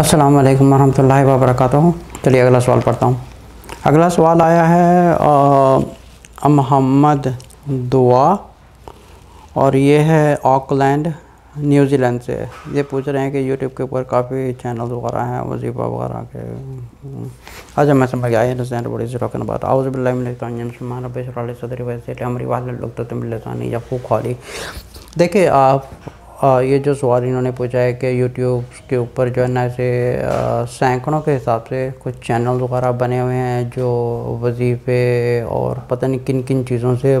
السلام علیکم ورحمۃ اللہ وبرکاتہ چلیے اگلا سوال پڑھتا ہوں اگلا سوال آیا ہے محمد دعا اور یہ ہے آکلینڈ نیوزی لینڈ سے یہ پوچھ رہے ہیں کہ یوٹیوب کے اوپر کافی چینل وغیرہ ہیں وظیفہ وغیرہ کے اچھا میں سمجھ گیا انڈرسٹینڈ بڑی سی روکن بات آؤز بلّہ ملتا ہوں مسلمان ربی صدری ویسے امری والے لوگ تو تم لیتا نہیں یا خو خالی دیکھیں آپ یہ جو سوال انہوں نے پوچھا ہے کہ یوٹیوب کے اوپر جو ہے نا سینکڑوں کے حساب سے کچھ چینل وغیرہ بنے ہوئے ہیں جو وظیفے اور پتہ نہیں کن کن چیزوں سے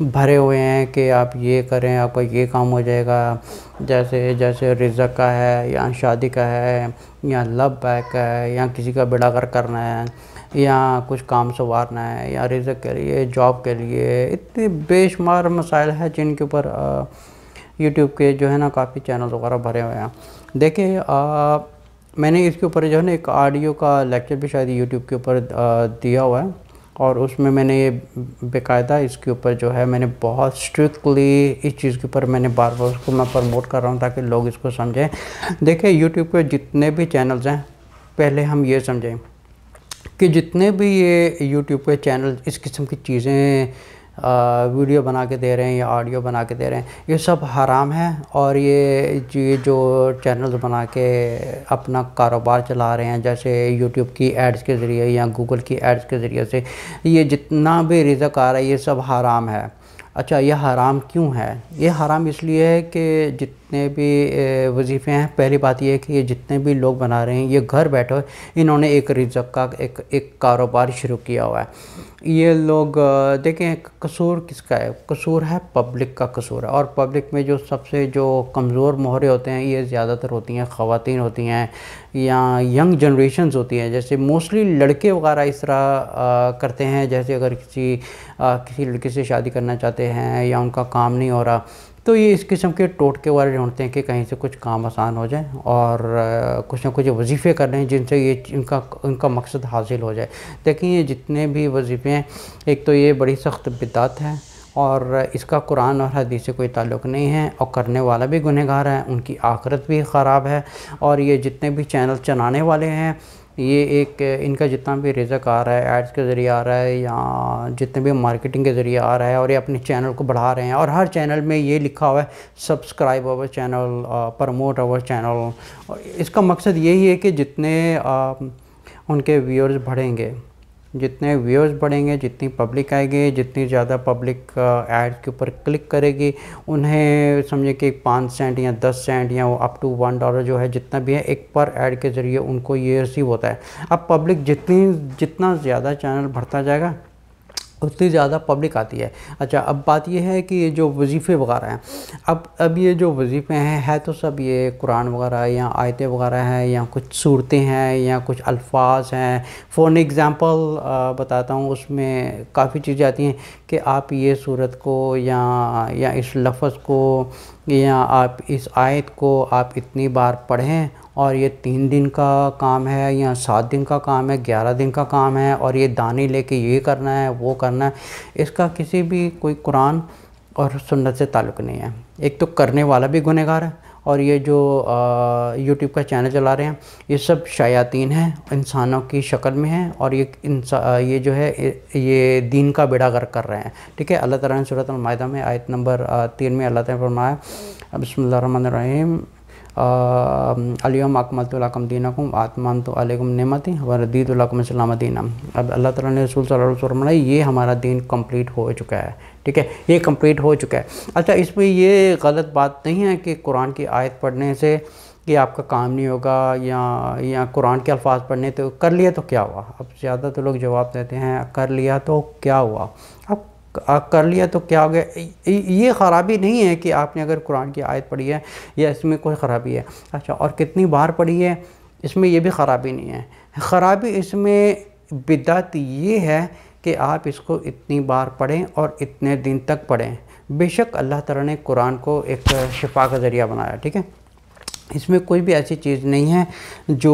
بھرے ہوئے ہیں کہ آپ یہ کریں آپ کا یہ کام ہو جائے گا جیسے جیسے رزق کا ہے یا شادی کا ہے یا لب بیک کا ہے یا کسی کا بڑا گھر کرنا ہے یا کچھ کام سنوارنا ہے یا رزق کے لیے جاب کے لیے اتنے بے شمار مسائل ہیں جن کے اوپر یوٹیوب کے جو ہے نا کافی چینل وغیرہ بھرے ہوئے ہیں دیکھیں میں نے اس کے اوپر جو ہے نا ایک آڈیو کا لیکچر بھی شاید یوٹیوب کے اوپر دیا ہوا ہے اور اس میں میں نے یہ قاعدہ اس کے اوپر جو ہے میں نے بہت اسٹرکٹلی اس چیز کے اوپر میں نے بار بار اس کو میں پرموٹ کر رہا ہوں تاکہ لوگ اس کو سمجھیں دیکھیں یوٹیوب پہ جتنے بھی چینلز ہیں پہلے ہم یہ سمجھیں کہ جتنے بھی یہ یوٹیوب پہ چینل اس قسم کی چیزیں ویڈیو بنا کے دے رہے ہیں یا آڈیو بنا کے دے رہے ہیں یہ سب حرام ہے اور یہ جو چینلز بنا کے اپنا کاروبار چلا رہے ہیں جیسے یوٹیوب کی ایڈز کے ذریعے یا گوگل کی ایڈز کے ذریعے سے یہ جتنا بھی رزق آ رہا ہے یہ سب حرام ہے اچھا یہ حرام کیوں ہے یہ حرام اس لیے ہے کہ جت جتنے بھی وظیفے ہیں پہلی بات یہ ہے کہ یہ جتنے بھی لوگ بنا رہے ہیں یہ گھر بیٹھے ہوئے انہوں نے ایک رزق کا ایک ایک کاروبار شروع کیا ہوا ہے یہ لوگ دیکھیں قصور کس کا ہے قصور ہے پبلک کا قصور ہے اور پبلک میں جو سب سے جو کمزور مہرے ہوتے ہیں یہ زیادہ تر ہوتی ہیں خواتین ہوتی ہیں یا ینگ جنریشنز ہوتی ہیں جیسے موسٹلی لڑکے وغیرہ اس طرح کرتے ہیں جیسے اگر کسی کسی سے شادی کرنا چاہتے ہیں یا ان کا کام نہیں ہو رہا تو یہ اس قسم کے ٹوٹ کے والے ڈھونڈتے ہیں کہ کہیں سے کچھ کام آسان ہو جائیں اور کچھ نہ کچھ وظیفے کر رہے ہیں جن سے یہ ان کا ان کا مقصد حاصل ہو جائے دیکھیں یہ جتنے بھی وظیفے ہیں ایک تو یہ بڑی سخت بدعت ہے اور اس کا قرآن اور حدیث سے کوئی تعلق نہیں ہے اور کرنے والا بھی گنہ ہے ان کی آخرت بھی خراب ہے اور یہ جتنے بھی چینل چلانے والے ہیں یہ ایک ان کا جتنا بھی رزق آ رہا ہے ایڈز کے ذریعے آ رہا ہے یا جتنے بھی مارکیٹنگ کے ذریعے آ رہا ہے اور یہ اپنے چینل کو بڑھا رہے ہیں اور ہر چینل میں یہ لکھا ہوا ہے subscribe our channel promote our channel اس کا مقصد یہی ہے کہ جتنے ان کے ویورز بڑھیں گے جتنے ویورز بڑھیں گے جتنی پبلک آئے گی جتنی زیادہ پبلک ایڈ کے اوپر کلک کرے گی انہیں سمجھیں کہ پانچ سینٹ یا دس سینٹ یا اپ ٹو ون ڈالر جو ہے جتنا بھی ہے ایک پر ایڈ کے ذریعے ان کو یہ ریسیو ہوتا ہے اب پبلک جتنی جتنا زیادہ چینل بڑھتا جائے گا اتنی زیادہ پبلک آتی ہے اچھا اب بات یہ ہے کہ یہ جو وظیفے وغیرہ ہیں اب اب یہ جو وظیفے ہیں ہے تو سب یہ قرآن وغیرہ یا آیتیں وغیرہ ہیں یا کچھ صورتیں ہیں یا کچھ الفاظ ہیں فون ایگزامپل بتاتا ہوں اس میں کافی چیزیں آتی ہیں کہ آپ یہ صورت کو یا یا اس لفظ کو کہ یہاں آپ اس آیت کو آپ اتنی بار پڑھیں اور یہ تین دن کا کام ہے یا سات دن کا کام ہے گیارہ دن کا کام ہے اور یہ دانی لے کے یہ کرنا ہے وہ کرنا ہے اس کا کسی بھی کوئی قرآن اور سنت سے تعلق نہیں ہے ایک تو کرنے والا بھی گنہگار ہے اور یہ جو یوٹیوب کا چینل چلا رہے ہیں یہ سب شایاتین ہیں انسانوں کی شکل میں ہیں اور یہ جو ہے یہ دین کا بیڑا گر کر رہے ہیں ٹھیک ہے اللہ تعالیٰ نے صورت المائدہ میں آیت نمبر تین میں اللہ تعالیٰ نے فرمایا بسم اللہ الرحمن الرحیم عم اکمۃ لکم دینکم اقم آتمان تو علم لکم ہمارد دید اب اللہ تعالیٰ نے رسول صلی اللہ علیہ وسلم نے یہ ہمارا دین کمپلیٹ ہو چکا ہے ٹھیک ہے یہ کمپلیٹ ہو چکا ہے اچھا اس میں یہ غلط بات نہیں ہے کہ قرآن کی آیت پڑھنے سے کہ آپ کا کام نہیں ہوگا یا یا قرآن کے الفاظ پڑھنے تو کر لیا تو کیا ہوا اب زیادہ تو لوگ جواب دیتے ہیں کر لیا تو کیا ہوا اب کر لیا تو کیا ہو گیا یہ خرابی نہیں ہے کہ آپ نے اگر قرآن کی آیت پڑھی ہے یا اس میں کوئی خرابی ہے اچھا اور کتنی بار پڑھی ہے اس میں یہ بھی خرابی نہیں ہے خرابی اس میں بدعت یہ ہے کہ آپ اس کو اتنی بار پڑھیں اور اتنے دن تک پڑھیں بے شک اللہ تعالیٰ نے قرآن کو ایک شفا کا ذریعہ بنایا ٹھیک ہے اس میں کوئی بھی ایسی چیز نہیں ہے جو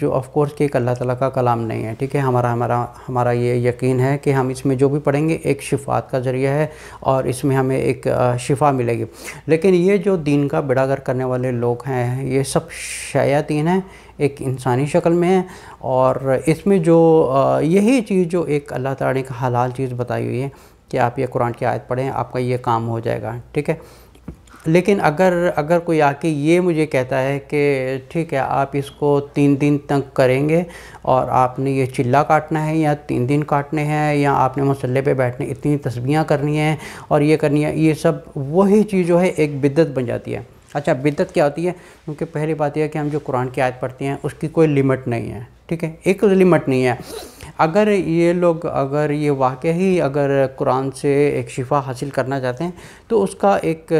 جو آف کورس کہ ایک اللہ تعالیٰ کا کلام نہیں ہے ٹھیک ہے ہمارا ہمارا ہمارا یہ یقین ہے کہ ہم اس میں جو بھی پڑھیں گے ایک شفاعت کا ذریعہ ہے اور اس میں ہمیں ایک شفا ملے گی لیکن یہ جو دین کا گھر کرنے والے لوگ ہیں یہ سب شیاطین ہیں ایک انسانی شکل میں ہے اور اس میں جو یہی چیز جو ایک اللہ تعالیٰ نے ایک حلال چیز بتائی ہوئی ہے کہ آپ یہ قرآن کی آیت پڑھیں آپ کا یہ کام ہو جائے گا ٹھیک ہے لیکن اگر اگر کوئی آ کے یہ مجھے کہتا ہے کہ ٹھیک ہے آپ اس کو تین دن تک کریں گے اور آپ نے یہ چلہ کاٹنا ہے یا تین دن کاٹنے ہیں یا آپ نے مسلح پہ بیٹھنے اتنی تصبیہ کرنی ہیں اور یہ کرنی ہے یہ سب وہی چیز جو ہے ایک بدت بن جاتی ہے اچھا بدت کیا ہوتی ہے کیونکہ پہلی بات یہ ہے کہ ہم جو قرآن کی آیت پڑھتے ہیں اس کی کوئی لمٹ نہیں ہے ٹھیک ہے ایک لمٹ نہیں ہے اگر یہ لوگ اگر یہ واقعہ ہی اگر قرآن سے ایک شفا حاصل کرنا چاہتے ہیں تو اس کا ایک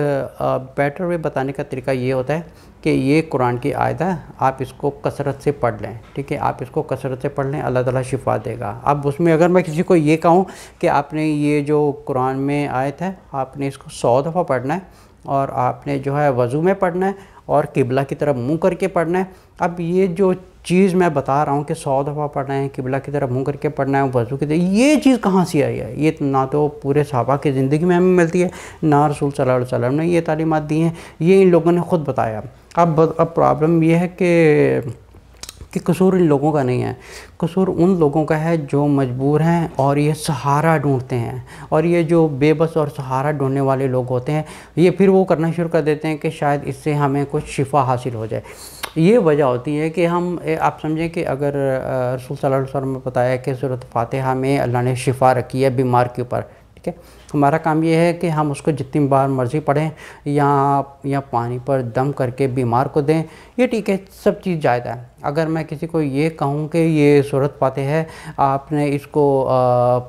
بیٹر وے بتانے کا طریقہ یہ ہوتا ہے کہ یہ قرآن کی آیت ہے آپ اس کو کثرت سے پڑھ لیں ٹھیک ہے آپ اس کو کثرت سے پڑھ لیں اللہ تعالیٰ شفا دے گا اب اس میں اگر میں کسی کو یہ کہوں کہ آپ نے یہ جو قرآن میں آیت ہے آپ نے اس کو سو دفعہ پڑھنا ہے اور آپ نے جو ہے وضو میں پڑھنا ہے اور قبلہ کی طرف منہ کر کے پڑھنا ہے اب یہ جو چیز میں بتا رہا ہوں کہ سو دفعہ پڑھنا ہے قبلہ کی طرف منہ کر کے پڑھنا ہے وضو کی طرف یہ چیز کہاں سے آئی ہے یہ نہ تو پورے صحابہ کی زندگی میں ہمیں ملتی ہے نہ رسول صلی اللہ علیہ وسلم نے یہ تعلیمات دی ہیں یہ ان لوگوں نے خود بتایا اب اب پرابلم یہ ہے کہ کہ قصور ان لوگوں کا نہیں ہے قصور ان لوگوں کا ہے جو مجبور ہیں اور یہ سہارا ڈھونڈتے ہیں اور یہ جو بے بس اور سہارا ڈھونڈنے والے لوگ ہوتے ہیں یہ پھر وہ کرنا شروع کر دیتے ہیں کہ شاید اس سے ہمیں کچھ شفا حاصل ہو جائے یہ وجہ ہوتی ہے کہ ہم آپ سمجھیں کہ اگر رسول صلی اللہ علیہ وسلم نے بتایا کہ صورت فاتحہ میں اللہ نے شفا رکھی ہے بیمار کے اوپر ٹھیک ہے ہمارا کام یہ ہے کہ ہم اس کو جتنی بار مرضی پڑھیں یا پانی پر دم کر کے بیمار کو دیں یہ ٹھیک ہے سب چیز جائدہ ہے اگر میں کسی کو یہ کہوں کہ یہ صورت پاتے ہے آپ نے اس کو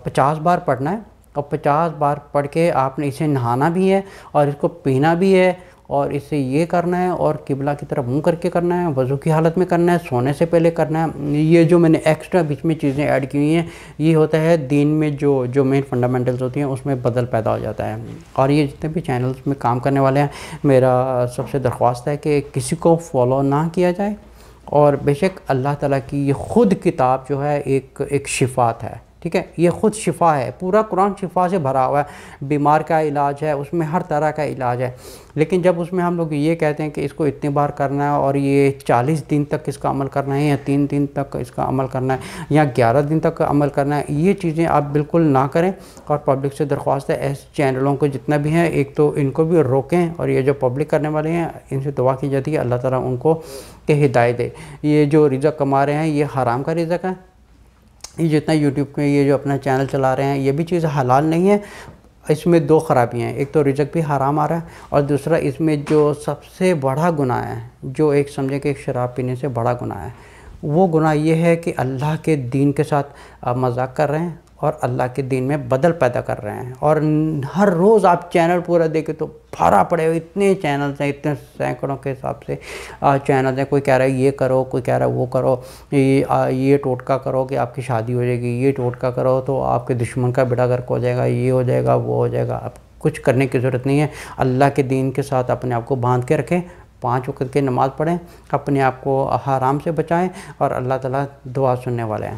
پچاس بار پڑھنا ہے اور پچاس بار پڑھ کے آپ نے اسے نہانا بھی ہے اور اس کو پینا بھی ہے اور اس سے یہ کرنا ہے اور قبلہ کی طرف منہ کر کے کرنا ہے وضو کی حالت میں کرنا ہے سونے سے پہلے کرنا ہے یہ جو میں نے ایکسٹرا بیچ میں چیزیں ایڈ کی ہوئی ہیں یہ ہوتا ہے دین میں جو جو مین فنڈامنٹلز ہوتی ہیں اس میں بدل پیدا ہو جاتا ہے اور یہ جتنے بھی چینلز میں کام کرنے والے ہیں میرا سب سے درخواست ہے کہ کسی کو فالو نہ کیا جائے اور بے شک اللہ تعالیٰ کی یہ خود کتاب جو ہے ایک ایک شفات ہے ٹھیک ہے یہ خود شفا ہے پورا قرآن شفا سے بھرا ہوا ہے بیمار کا علاج ہے اس میں ہر طرح کا علاج ہے لیکن جب اس میں ہم لوگ یہ کہتے ہیں کہ اس کو اتنی بار کرنا ہے اور یہ چالیس دن تک اس کا عمل کرنا ہے یا تین دن تک اس کا عمل کرنا ہے یا گیارہ دن تک عمل کرنا ہے یہ چیزیں آپ بالکل نہ کریں اور پبلک سے درخواست ہے ایسے چینلوں کو جتنا بھی ہیں ایک تو ان کو بھی روکیں اور یہ جو پبلک کرنے والے ہیں ان سے دعا کی جاتی ہے اللہ تعالیٰ ان کو کہ ہدایت دے یہ جو رزق کما رہے ہیں یہ حرام کا رزق ہے یہ جتنا یوٹیوب پہ یہ جو اپنا چینل چلا رہے ہیں یہ بھی چیز حلال نہیں ہے اس میں دو خرابیاں ہیں ایک تو رزق بھی حرام آ رہا ہے اور دوسرا اس میں جو سب سے بڑا گناہ ہے جو ایک سمجھے کہ ایک شراب پینے سے بڑا گناہ ہے وہ گناہ یہ ہے کہ اللہ کے دین کے ساتھ آپ مذاق کر رہے ہیں اور اللہ کے دین میں بدل پیدا کر رہے ہیں اور ہر روز آپ چینل پورا دیکھیں تو بھرا پڑے ہوئے اتنے چینلز ہیں اتنے سینکڑوں کے حساب سے چینلز ہیں کوئی کہہ رہا ہے یہ کرو کوئی کہہ رہا ہے وہ کرو یہ ٹوٹکا کرو کہ آپ کی شادی ہو جائے گی یہ ٹوٹکا کرو تو آپ کے دشمن کا بڑا گرک ہو جائے گا یہ ہو جائے گا وہ ہو جائے گا آپ کچھ کرنے کی ضرورت نہیں ہے اللہ کے دین کے ساتھ اپنے آپ کو باندھ کے رکھیں پانچ وقت کے نماز پڑھیں اپنے آپ کو حرام سے بچائیں اور اللہ تعالیٰ دعا سننے والے ہیں